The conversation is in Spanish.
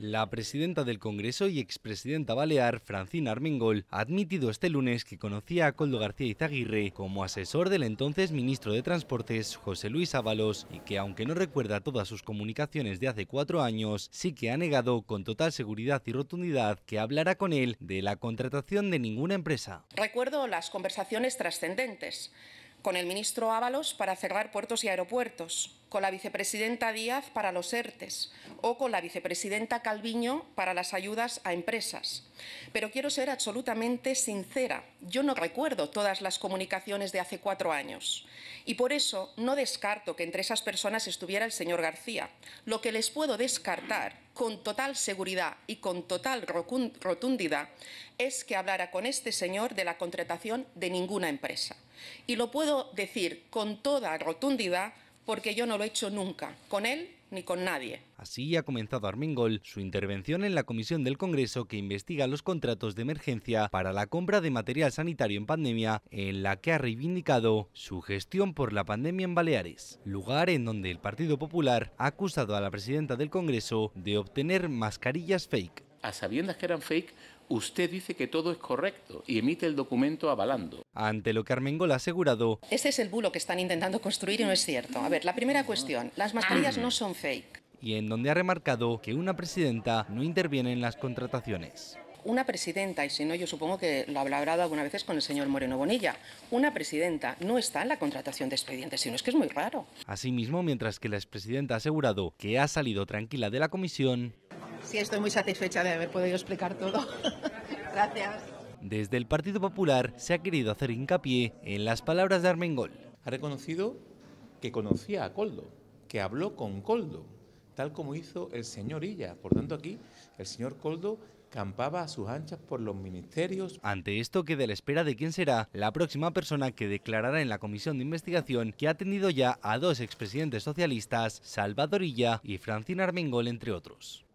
La presidenta del Congreso y expresidenta balear, Francina Armengol, ha admitido este lunes que conocía a Coldo García Izaguirre como asesor del entonces ministro de Transportes, José Luis Ábalos, y que aunque no recuerda todas sus comunicaciones de hace cuatro años, sí que ha negado con total seguridad y rotundidad que hablara con él de la contratación de ninguna empresa. Recuerdo las conversaciones trascendentes con el ministro Ábalos para cerrar puertos y aeropuertos, con la vicepresidenta Díaz para los ERTES o con la vicepresidenta Calviño para las ayudas a empresas. Pero quiero ser absolutamente sincera. Yo no recuerdo todas las comunicaciones de hace cuatro años y por eso no descarto que entre esas personas estuviera el señor García. Lo que les puedo descartar con total seguridad y con total rotundidad es que hablara con este señor de la contratación de ninguna empresa. Y lo puedo decir con toda rotundidad porque yo no lo he hecho nunca, con él ni con nadie. Así ha comenzado Armengol su intervención en la comisión del Congreso que investiga los contratos de emergencia para la compra de material sanitario en pandemia, en la que ha reivindicado su gestión por la pandemia en Baleares, lugar en donde el Partido Popular ha acusado a la presidenta del Congreso de obtener mascarillas fake. A sabiendas que eran fake, usted dice que todo es correcto y emite el documento avalando. Ante lo que Armengol ha asegurado. Ese es el bulo que están intentando construir y no es cierto. A ver, la primera cuestión, las mascarillas no son fake. Y en donde ha remarcado que una presidenta no interviene en las contrataciones una presidenta, y si no, yo supongo que lo habrá hablado alguna vez con el señor Moreno Bonilla, una presidenta no está en la contratación de expedientes, sino es que es muy raro. Asimismo, mientras que la expresidenta ha asegurado que ha salido tranquila de la comisión. Sí, estoy muy satisfecha de haber podido explicar todo. Gracias. Desde el Partido Popular se ha querido hacer hincapié en las palabras de Armengol. Ha reconocido que conocía a Coldo, que habló con Coldo, tal como hizo el señor Illa. Por tanto, aquí el señor Coldo campaba a sus anchas por los ministerios. Ante esto queda la espera de quién será la próxima persona que declarará en la comisión de investigación que ha atendido ya a dos expresidentes socialistas, Salvador Illa y Francina Armengol, entre otros.